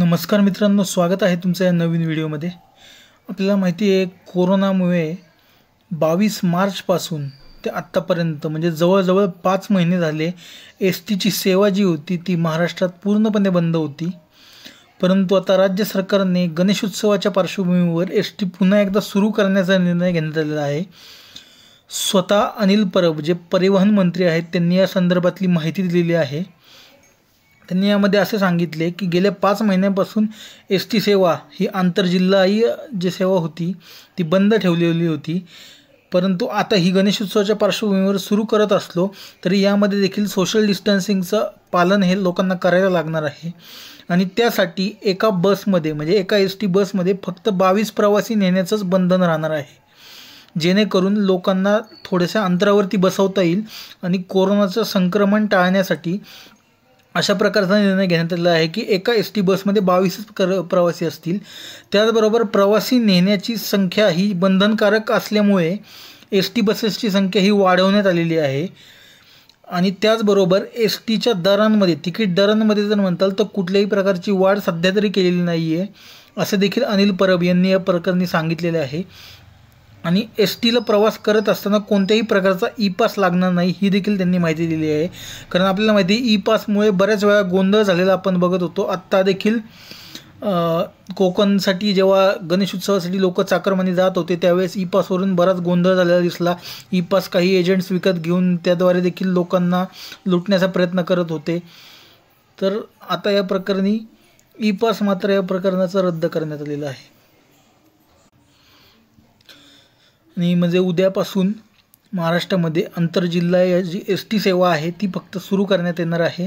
नमस्कार मित्रांनो स्वागत आहे तुमचं या नवीन व्हिडिओमध्ये आपल्याला माहिती आहे कोरोनामुळे बावीस मार्चपासून ते आत्तापर्यंत म्हणजे जवळजवळ पाच महिने झाले एस टीची सेवा जी होती ती महाराष्ट्रात पूर्णपणे बंद होती परंतु आता राज्य सरकारने गणेशोत्सवाच्या पार्श्वभूमीवर एस टी पुन्हा एकदा सुरू करण्याचा निर्णय घेण्यात आलेला आहे स्वतः अनिल परब जे परिवहन मंत्री आहेत त्यांनी या संदर्भातली माहिती दिलेली आहे त्यांनी यामध्ये असे सांगितले की गेल्या पाच महिन्यापासून एस टी सेवा ही आंतरजिल्हाही जी सेवा होती ती बंद ठेवलेली होती परंतु आता ही गणेशोत्सवाच्या पार्श्वभूमीवर सुरू करत असलो तरी यामध्ये देखील सोशल डिस्टन्सिंगचं पालन हे लोकांना करायला लागणार आहे आणि त्यासाठी एका बसमध्ये म्हणजे एका एस टी बसमध्ये फक्त बावीस प्रवासी नेण्याचंच बंधन राहणार आहे जेणेकरून लोकांना थोड्याशा अंतरावरती बसवता येईल आणि कोरोनाचं संक्रमण टाळण्यासाठी अशा प्रकारचा निर्णय घेण्यात आला आहे की एका एस टी बसमध्ये बावीसच कर प्रवासी असतील त्याचबरोबर प्रवासी नेण्याची संख्या ही बंधनकारक असल्यामुळे एस टी बसेसची संख्या ही वाढवण्यात आलेली आहे आणि त्याचबरोबर एस टीच्या दरांमध्ये तिकीट दरांमध्ये जर म्हणताल तर कुठल्याही प्रकारची वाढ सध्या तरी केलेली नाही आहे असे देखील अनिल परब यांनी या प्रकरणी सांगितलेले आहे आणि एस टीला प्रवास करत असताना कोणत्याही प्रकारचा ई पास लागणार नाही ही देखील त्यांनी माहिती दिली आहे कारण आपल्याला माहिती आहे ई पासमुळे बऱ्याच वेळा गोंधळ झालेला आपण बघत होतो आत्ता देखील कोकणसाठी जेव्हा गणेशोत्सवासाठी लोक चाकरमानी जात होते त्यावेळेस ई पासवरून बराच गोंधळ झालेला दिसला ई पास काही एजंट्स विकत घेऊन त्याद्वारे देखील लोकांना लुटण्याचा प्रयत्न करत होते तर आता या प्रकरणी ई पास मात्र या प्रकरणाचा रद्द करण्यात आलेला आहे आणि म्हणजे उद्यापासून महाराष्ट्रामध्ये आंतरजिल्हा या जी एस टी सेवा आहे ती फक्त सुरू करण्यात येणार आहे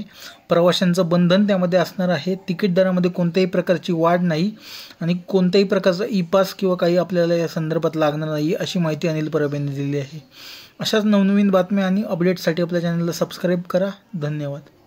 प्रवाशांचं बंधन त्यामध्ये असणार आहे तिकीट दरामध्ये कोणत्याही प्रकारची वाढ नाही आणि कोणत्याही प्रकारचा ई पास किंवा काही आपल्याला या संदर्भात लागणार नाही अशी माहिती अनिल परब यांनी दिली आहे अशाच नवनवीन बातम्या आणि अपडेट्ससाठी आपल्या चॅनलला सबस्क्राईब करा धन्यवाद